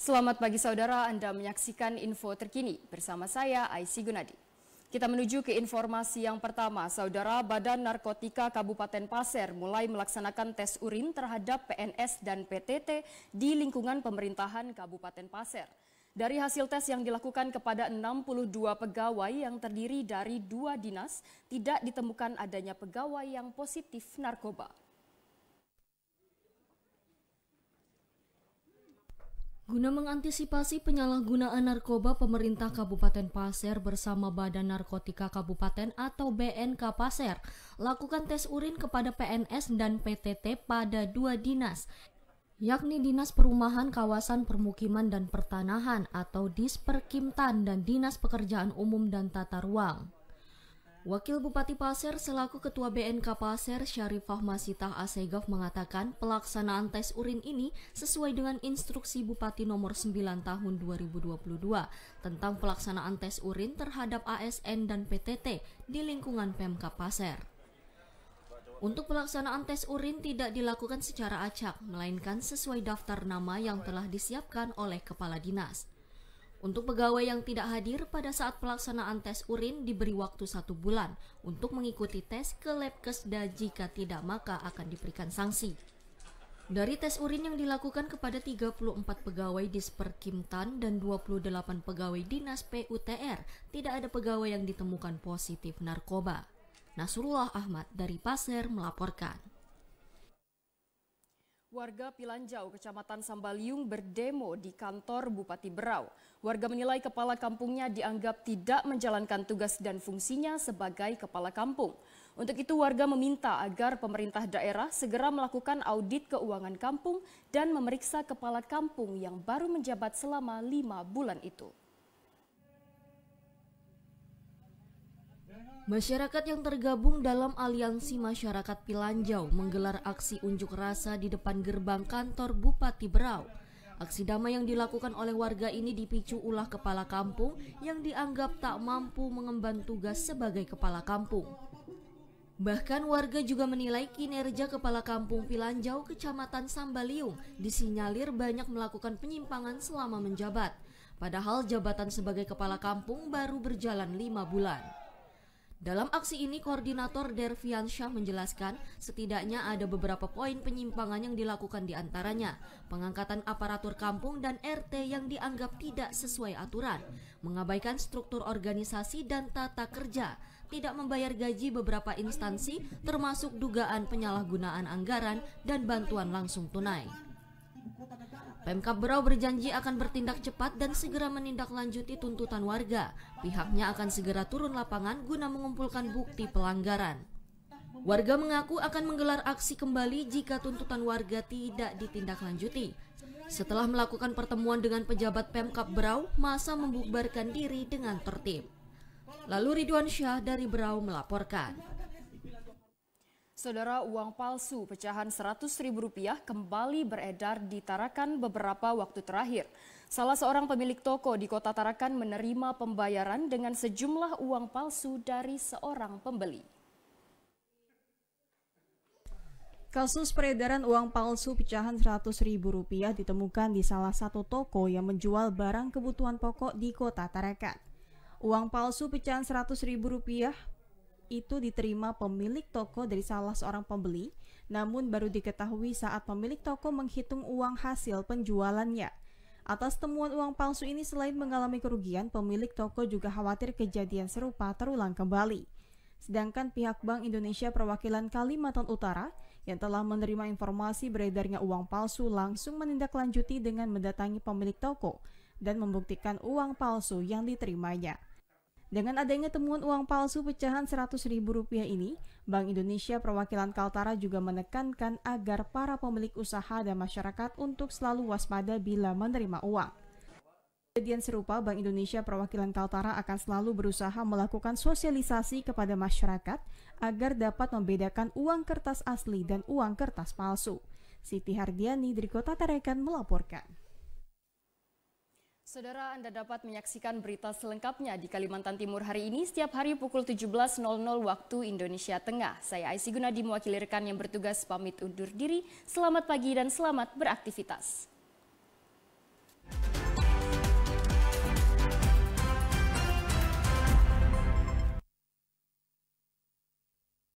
Selamat pagi saudara, Anda menyaksikan info terkini bersama saya Aisy Gunadi. Kita menuju ke informasi yang pertama, Saudara Badan Narkotika Kabupaten Pasir mulai melaksanakan tes urin terhadap PNS dan PTT di lingkungan pemerintahan Kabupaten Pasir. Dari hasil tes yang dilakukan kepada 62 pegawai yang terdiri dari dua dinas, tidak ditemukan adanya pegawai yang positif narkoba. Guna mengantisipasi penyalahgunaan narkoba, pemerintah Kabupaten Pasir bersama Badan Narkotika Kabupaten atau BNK Pasir lakukan tes urin kepada PNS dan PTT pada dua dinas, yakni Dinas Perumahan Kawasan Permukiman dan Pertanahan atau Disperkimtan dan Dinas Pekerjaan Umum dan Tata Ruang. Wakil Bupati Pasir selaku Ketua BNK Pasir Syarifah Masitah Asegaf mengatakan pelaksanaan tes urin ini sesuai dengan instruksi Bupati nomor 9 tahun 2022 tentang pelaksanaan tes urin terhadap ASN dan PTT di lingkungan PMK Pasir. Untuk pelaksanaan tes urin tidak dilakukan secara acak, melainkan sesuai daftar nama yang telah disiapkan oleh Kepala Dinas. Untuk pegawai yang tidak hadir pada saat pelaksanaan tes urin diberi waktu satu bulan untuk mengikuti tes ke Labkesda jika tidak maka akan diberikan sanksi. Dari tes urin yang dilakukan kepada 34 pegawai di Sperkimtan dan 28 pegawai dinas PUTR, tidak ada pegawai yang ditemukan positif narkoba. Nasrullah Ahmad dari Pasir melaporkan. Warga Pilanjau, Kecamatan Sambaliung berdemo di kantor Bupati Berau. Warga menilai kepala kampungnya dianggap tidak menjalankan tugas dan fungsinya sebagai kepala kampung. Untuk itu warga meminta agar pemerintah daerah segera melakukan audit keuangan kampung dan memeriksa kepala kampung yang baru menjabat selama lima bulan itu. Masyarakat yang tergabung dalam Aliansi Masyarakat Pilanjau menggelar aksi unjuk rasa di depan gerbang kantor Bupati Berau. Aksi damai yang dilakukan oleh warga ini dipicu ulah kepala kampung yang dianggap tak mampu mengemban tugas sebagai kepala kampung. Bahkan warga juga menilai kinerja kepala kampung Pilanjau Kecamatan Sambaliung disinyalir banyak melakukan penyimpangan selama menjabat. Padahal jabatan sebagai kepala kampung baru berjalan lima bulan. Dalam aksi ini, Koordinator Dervian Syah menjelaskan setidaknya ada beberapa poin penyimpangan yang dilakukan di antaranya, pengangkatan aparatur kampung dan RT yang dianggap tidak sesuai aturan, mengabaikan struktur organisasi dan tata kerja, tidak membayar gaji beberapa instansi termasuk dugaan penyalahgunaan anggaran dan bantuan langsung tunai. Pemkap Berau berjanji akan bertindak cepat dan segera menindaklanjuti tuntutan warga. Pihaknya akan segera turun lapangan guna mengumpulkan bukti pelanggaran. Warga mengaku akan menggelar aksi kembali jika tuntutan warga tidak ditindaklanjuti. Setelah melakukan pertemuan dengan pejabat Pemkap Berau, masa membubarkan diri dengan tertib. Lalu Ridwan Syah dari Berau melaporkan. Saudara uang palsu pecahan Rp100.000 kembali beredar di Tarakan beberapa waktu terakhir. Salah seorang pemilik toko di kota Tarakan menerima pembayaran dengan sejumlah uang palsu dari seorang pembeli. Kasus peredaran uang palsu pecahan Rp100.000 ditemukan di salah satu toko yang menjual barang kebutuhan pokok di kota Tarakan. Uang palsu pecahan Rp100.000 itu diterima pemilik toko dari salah seorang pembeli, namun baru diketahui saat pemilik toko menghitung uang hasil penjualannya. Atas temuan uang palsu ini selain mengalami kerugian, pemilik toko juga khawatir kejadian serupa terulang kembali. Sedangkan pihak Bank Indonesia Perwakilan Kalimantan Utara yang telah menerima informasi beredarnya uang palsu langsung menindaklanjuti dengan mendatangi pemilik toko dan membuktikan uang palsu yang diterimanya. Dengan adanya temuan uang palsu pecahan Rp100.000 ini, Bank Indonesia Perwakilan Kaltara juga menekankan agar para pemilik usaha dan masyarakat untuk selalu waspada bila menerima uang. Kejadian serupa, Bank Indonesia Perwakilan Kaltara akan selalu berusaha melakukan sosialisasi kepada masyarakat agar dapat membedakan uang kertas asli dan uang kertas palsu. Siti Hardiani dari Kota Tarekan melaporkan. Saudara Anda dapat menyaksikan berita selengkapnya di Kalimantan Timur hari ini setiap hari pukul 17.00 waktu Indonesia Tengah. Saya Aisy Gunadi mewakili rekan yang bertugas pamit undur diri. Selamat pagi dan selamat beraktivitas.